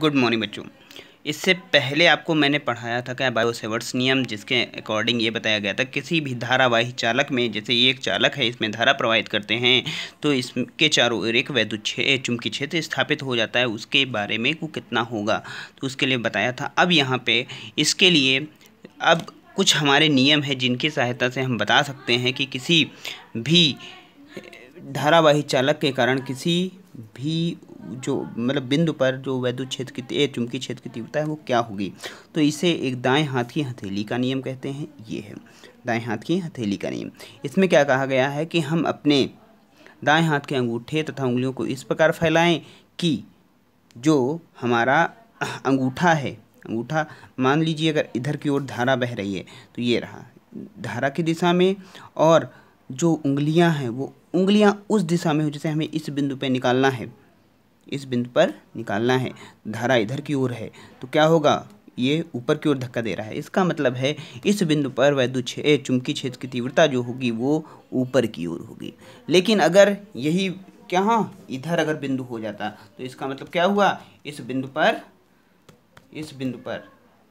good morning बच्चों इससे पहले आपको मैंने पढ़ाया था क्या बायोसेवर्ट्स नियम जिसके अकॉर्डिंग ये बताया गया था किसी भी धारावाही चालक में जैसे ये एक चालक है इसमें धारा प्रवाहित करते हैं तो इसके चारों ओर एक वैद्युत चुंबकीय क्षेत्र स्थापित हो जाता है उसके बारे में को कितना होगा तो उसके लिए बताया था अब यहाँ पर इसके लिए अब कुछ हमारे नियम हैं जिनकी सहायता से हम बता सकते हैं कि किसी भी धारावाही चालक के कारण किसी भी जो मतलब बिंदु पर जो वैद्युत क्षेत्र की चुंबकीय क्षेत्र की तीव्रता है वो क्या होगी तो इसे एक दाएं हाथ की हथेली का नियम कहते हैं ये है दाएं हाथ की हथेली का नियम इसमें क्या कहा गया है कि हम अपने दाएं हाथ के अंगूठे तथा उंगलियों को इस प्रकार फैलाएं कि जो हमारा अंगूठा है अंगूठा मान लीजिए अगर इधर की ओर धारा बह रही है तो ये रहा धारा की दिशा में और जो उंगलियां हैं वो उंगलियां उस दिशा में हो जैसे हमें इस बिंदु पर निकालना है इस बिंदु पर निकालना है धारा इधर की ओर है तो क्या होगा ये ऊपर की ओर धक्का दे रहा है इसका मतलब है इस बिंदु पर वैद्युत चुंबकीय क्षेत्र की तीव्रता जो होगी वो ऊपर की ओर होगी लेकिन अगर यही क्या हाँ इधर अगर बिंदु हो जाता तो इसका मतलब क्या हुआ इस बिंदु पर इस बिंदु पर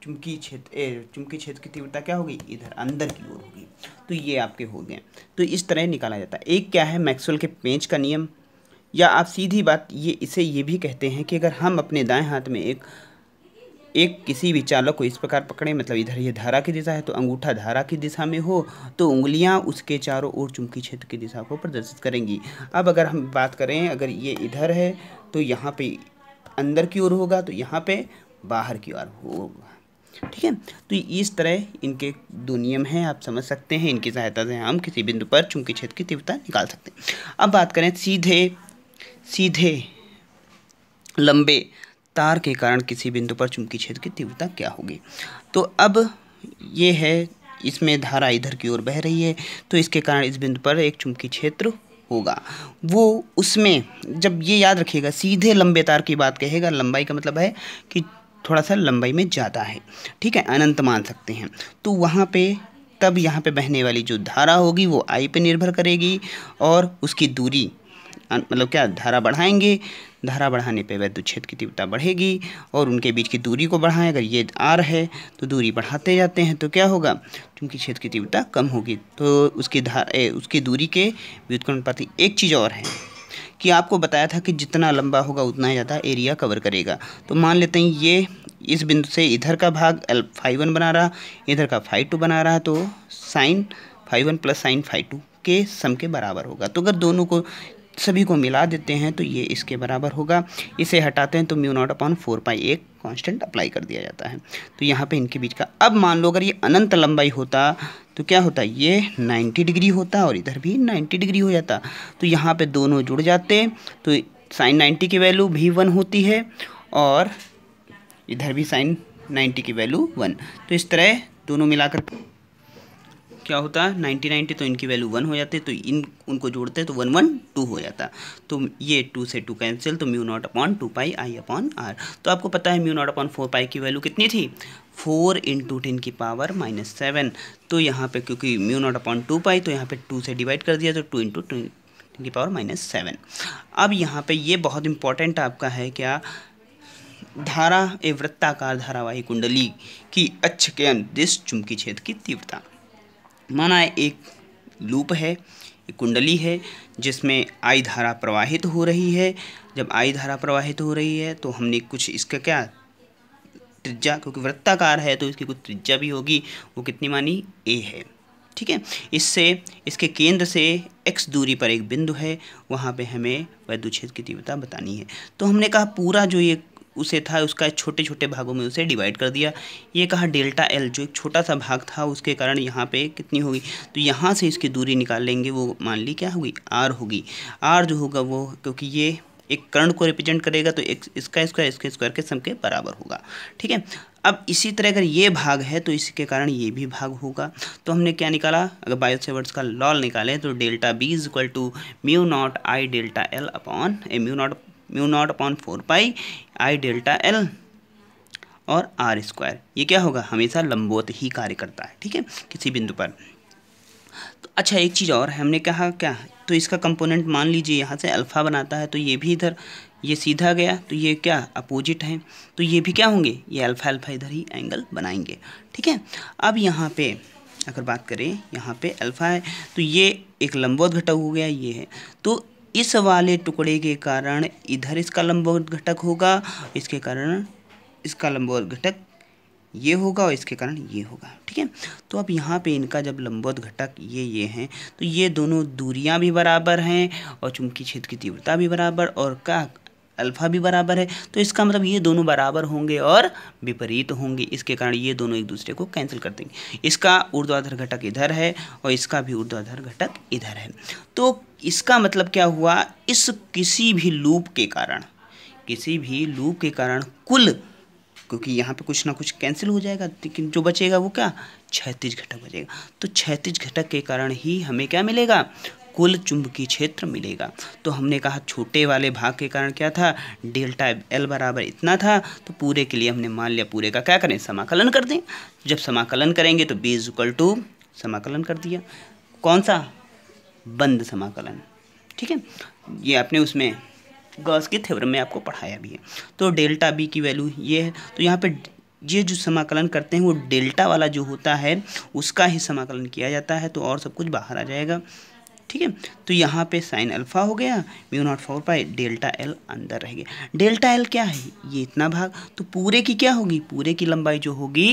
चुंबकीय क्षेत्र चुंबकीय क्षेत्र की तीव्रता क्या होगी इधर अंदर की ओर होगी तो ये आपके हो गए तो इस तरह निकाला जाता है एक क्या है मैक्सवेल के पेंच का नियम या आप सीधी बात ये इसे ये भी कहते हैं कि अगर हम अपने दाएं हाथ में एक एक किसी भी चालक को इस प्रकार पकड़ें मतलब इधर ये धारा की दिशा है तो अंगूठा धारा की दिशा में हो तो उंगलियां उसके चारों ओर चुंबकीय क्षेत्र की दिशा को प्रदर्शित करेंगी अब अगर हम बात करें अगर ये इधर है तो यहाँ पे अंदर की ओर होगा तो यहाँ पे बाहर की ओर होगा ठीक है तो इस तरह इनके दो नियम हैं आप समझ सकते हैं इनकी सहायता से हम किसी बिंदु पर चुंबकीय क्षेत्र की तीव्रता निकाल सकते हैं अब बात करें सीधे सीधे लंबे तार के कारण किसी बिंदु पर चुंबकीय क्षेत्र की तीव्रता क्या होगी तो अब ये है इसमें धारा इधर की ओर बह रही है तो इसके कारण इस बिंदु पर एक चुंबकीय क्षेत्र होगा वो उसमें जब ये याद रखिएगा सीधे लंबे तार की बात कहेगा लंबाई का मतलब है कि थोड़ा सा लंबाई में ज़्यादा है ठीक है अनंत मान सकते हैं तो वहाँ पे तब यहाँ पे बहने वाली जो धारा होगी वो आई पे निर्भर करेगी और उसकी दूरी मतलब क्या धारा बढ़ाएंगे धारा बढ़ाने पे वैद्युत क्षेत्र की तीव्रता बढ़ेगी और उनके बीच की दूरी को बढ़ाएं अगर ये आर है तो दूरी बढ़ाते जाते हैं तो क्या होगा चूँकि क्षेत्र की तीव्रता कम होगी तो उसकी धारा उसकी दूरी के व्युत्क्रम प्रति एक चीज़ और है कि आपको बताया था कि जितना लंबा होगा उतना ही ज़्यादा एरिया कवर करेगा तो मान लेते हैं ये इस बिंदु से इधर का भाग एल फाइव वन बना रहा इधर का फाइव टू बना रहा तो sine five one plus sine five two के सम के बराबर होगा तो अगर दोनों को सभी को मिला देते हैं तो ये इसके बराबर होगा इसे हटाते हैं तो mu naught upon four pi एक कांस्टेंट अप्लाई कर दिया जाता है तो यहाँ पे इनके बीच का अब मान लो अगर ये अनंत लंबाई होता तो क्या होता ये 90 डिग्री होता और इधर भी 90 डिग्री हो जाता तो यहाँ पे दोनों जुड़ जाते तो साइन 90 की वैल्यू भी वन होती है और इधर भी साइन 90 की वैल्यू वन तो इस तरह दोनों मिलाकर क्या होता है नाइन्टी नाइन्टी तो इनकी वैल्यू वन हो जाती है तो इन उनको जोड़ते हैं तो वन वन टू हो जाता तो ये टू से टू कैंसिल तो mu naught upon two pi I upon R तो आपको पता है mu naught upon four pi की वैल्यू कितनी थी फोर इंटू टेन की पावर माइनस सेवन तो यहाँ पे क्योंकि mu naught upon two pi तो यहाँ पे टू से डिवाइड कर दिया तो टू इंटू टेन की पावर माइनस सेवन अब यहाँ पे ये बहुत इंपॉर्टेंट आपका है क्या धारा ए वृत्ताकार धारावाही कुंडली की अच्छ के अंत चुंबकीय चुमकी छेद की तीव्रता माना एक लूप है एक कुंडली है जिसमें आई धारा प्रवाहित हो रही है जब आई धारा प्रवाहित हो रही है तो हमने कुछ इसका क्या त्रिज्या क्योंकि वृत्ताकार है तो इसकी कुछ त्रिज्या भी होगी वो कितनी मानी ए है ठीक है इससे इसके केंद्र से एक्स दूरी पर एक बिंदु है वहाँ पे हमें वैद्युच्छेद की तीव्रता बतानी है तो हमने कहा पूरा जो ये उसे था उसका छोटे छोटे भागों में उसे डिवाइड कर दिया ये कहा डेल्टा एल जो एक छोटा सा भाग था उसके कारण यहाँ पे कितनी होगी तो यहाँ से इसकी दूरी निकाल लेंगे वो मान ली क्या होगी आर होगी आर जो होगा वो क्योंकि ये एक करंट को रिप्रेजेंट करेगा तो एक इसका स्क्वायर इसके स्क्वायर के सम के बराबर होगा ठीक है अब इसी तरह अगर ये भाग है तो इसके कारण ये भी भाग होगा तो हमने क्या निकाला अगर बायोसेवर्ट्स का लॉल निकाले तो delta B is equal to mu naught I delta L upon A mu naught mu naught upon four pi I delta L और आर स्क्वायर ये क्या होगा हमेशा लंबवत ही कार्य करता है ठीक है किसी बिंदु पर तो अच्छा एक चीज़ और हमने कहा क्या तो इसका कंपोनेंट मान लीजिए यहाँ से अल्फ़ा बनाता है तो ये भी इधर ये सीधा गया तो ये क्या अपोजिट है तो ये भी क्या होंगे ये अल्फ़ा अल्फ़ा इधर ही एंगल बनाएंगे ठीक है अब यहाँ पे अगर बात करें यहाँ पे अल्फ़ा है तो ये एक लंबवत घटक हो गया ये है तो इस वाले टुकड़े के कारण इधर इसका लंबवत घटक होगा इसके कारण इसका लंबवत घटक ये होगा और इसके कारण ये होगा ठीक है तो अब यहाँ पे इनका जब लंबवत घटक ये ये हैं तो ये दोनों दूरियाँ भी बराबर हैं और चूंकि छेद की तीव्रता भी बराबर और का अल्फ़ा भी बराबर है तो इसका मतलब ये दोनों बराबर होंगे और विपरीत होंगे इसके कारण ये दोनों एक दूसरे को कैंसिल कर देंगे इसका ऊर्ध्वाधर घटक इधर है और इसका भी ऊर्ध्वाधर घटक इधर है तो इसका मतलब क्या हुआ इस किसी भी लूप के कारण किसी भी लूप के कारण कुल क्योंकि यहाँ पे कुछ ना कुछ कैंसिल हो जाएगा लेकिन जो बचेगा वो क्या क्षैतिज घटक बचेगा तो क्षैतिज घटक के कारण ही हमें क्या मिलेगा कुल चुंबकीय क्षेत्र मिलेगा तो हमने कहा छोटे वाले भाग के कारण क्या था डेल्टा एल बराबर इतना था तो पूरे के लिए हमने मान लिया पूरे का क्या करें समाकलन कर दें जब समाकलन करेंगे तो बी इजल टू समाकलन कर दिया कौन सा बंद समाकलन ठीक है ये आपने उसमें गॉस के थेवर में आपको पढ़ाया भी है तो डेल्टा बी की वैल्यू ये है तो यहाँ पे ये जो समाकलन करते हैं वो डेल्टा वाला जो होता है उसका ही समाकलन किया जाता है तो और सब कुछ बाहर आ जाएगा ठीक है तो यहाँ पे साइन अल्फ़ा हो गया mu naught four pi delta L अंदर रह गया डेल्टा एल क्या है ये इतना भाग तो पूरे की क्या होगी पूरे की लंबाई जो होगी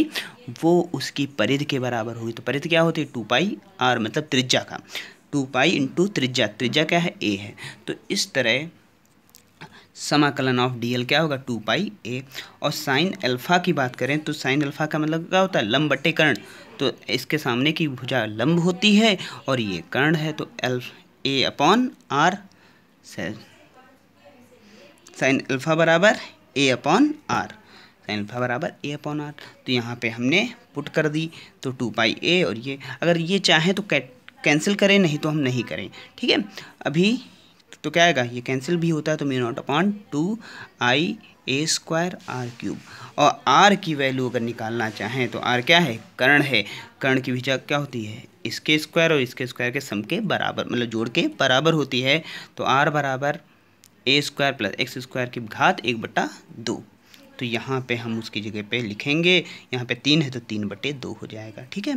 वो उसकी परिध के बराबर होगी तो परिध क्या होती है टू पाई आर मतलब त्रिज्या का टू पाई इंटू त्रिज्या त्रिज्या क्या है ए है तो इस तरह समाकलन ऑफ डी क्या होगा टू पाई ए और साइन अल्फ़ा की बात करें तो साइन अल्फ़ा का मतलब क्या होता है लंब बटे कर्ण तो इसके सामने की भुजा लंब होती है और ये कर्ण है तो alpha A upon R sine alpha बराबर A upon R sine alpha बराबर ए अपॉन आर तो यहाँ पे हमने पुट कर दी तो टू पाई ए और ये अगर ये चाहें तो कैंसिल करें नहीं तो हम नहीं करें ठीक है अभी तो क्या आएगा ये कैंसिल भी होता है तो mu naught upon two I A square R cube और आर की वैल्यू अगर निकालना चाहें तो आर क्या है कर्ण है कर्ण की विजा क्या होती है इसके स्क्वायर और इसके स्क्वायर के सम के बराबर मतलब जोड़ के बराबर होती है तो आर बराबर A square plus X square की घात एक बट्टा दो तो यहाँ पे हम उसकी जगह पे लिखेंगे यहाँ पे तीन है तो तीन बटे दो हो जाएगा ठीक है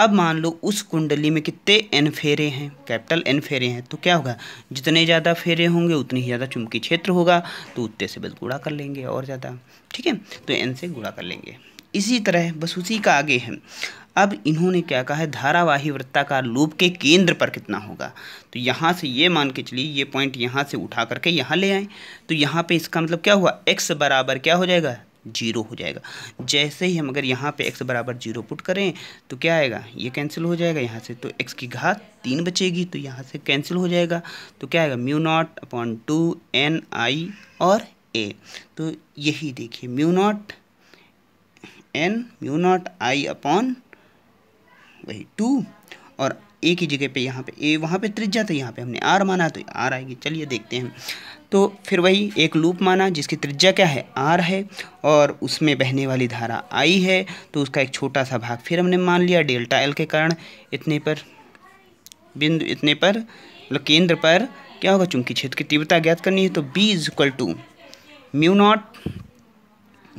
अब मान लो उस कुंडली में कितने एन फेरे हैं कैपिटल एन फेरे हैं तो क्या होगा जितने ज़्यादा फेरे होंगे उतनी ही ज़्यादा चुंबकीय क्षेत्र होगा तो उतने से बस गुड़ा कर लेंगे और ज़्यादा ठीक है तो एन से गुड़ा कर लेंगे इसी तरह बसूसी का आगे है अब इन्होंने क्या कहा है धारावाही वृत्ताकार लूप के केंद्र पर कितना होगा तो यहाँ से ये मान के चलिए ये पॉइंट यहाँ से उठा करके यहाँ ले आए तो यहाँ पे इसका मतलब क्या हुआ एक्स बराबर क्या हो जाएगा जीरो हो जाएगा जैसे ही हम अगर यहाँ पे एक्स बराबर जीरो पुट करें तो क्या आएगा ये कैंसिल हो जाएगा यहाँ से तो एक्स की घात तीन बचेगी तो यहाँ से कैंसिल हो जाएगा तो क्या आएगा mu naught upon two N I और ए तो यही देखिए mu naught N mu naught I upon वही टू और ए की जगह पे यहाँ पे ए वहाँ पे त्रिज्या था यहाँ पे हमने आर माना तो आर आएगी चलिए देखते हैं तो फिर वही एक लूप माना जिसकी त्रिज्या क्या है आर है और उसमें बहने वाली धारा आई है तो उसका एक छोटा सा भाग फिर हमने मान लिया डेल्टा एल के कारण इतने पर बिंदु इतने पर मतलब केंद्र पर क्या होगा चूंकि क्षेत्र की तीव्रता ज्ञात करनी है तो B is equal to mu naught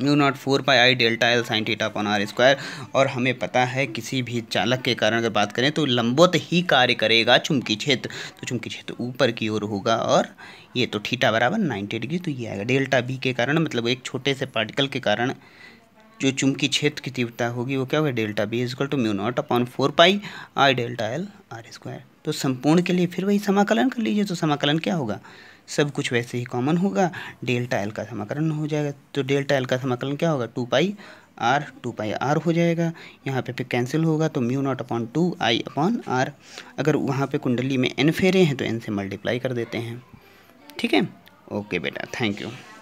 mu naught four pi I delta L sine theta upon R square और हमें पता है किसी भी चालक के कारण अगर बात करें तो लंबवत ही कार्य करेगा चुंबकीय क्षेत्र तो चुंबकीय क्षेत्र ऊपर की ओर होगा और ये तो थीटा बराबर नाइन्टी डिग्री तो ये आएगा डेल्टा बी के कारण मतलब एक छोटे से पार्टिकल के कारण जो चुंबकीय क्षेत्र की तीव्रता होगी वो क्या होगा delta B is equal to mu naught upon four pi I delta L R square तो संपूर्ण के लिए फिर वही समाकलन कर लीजिए तो समाकलन क्या होगा सब कुछ वैसे ही कॉमन होगा डेल्टा एल का समाकलन हो जाएगा तो डेल्टा एल का समाकलन क्या होगा two pi r two pi r हो जाएगा यहाँ पे फिर कैंसिल होगा तो mu naught upon two I upon r अगर वहाँ पे कुंडली में एन फेरे हैं तो एन से मल्टीप्लाई कर देते हैं ठीक है ओके बेटा थैंक यू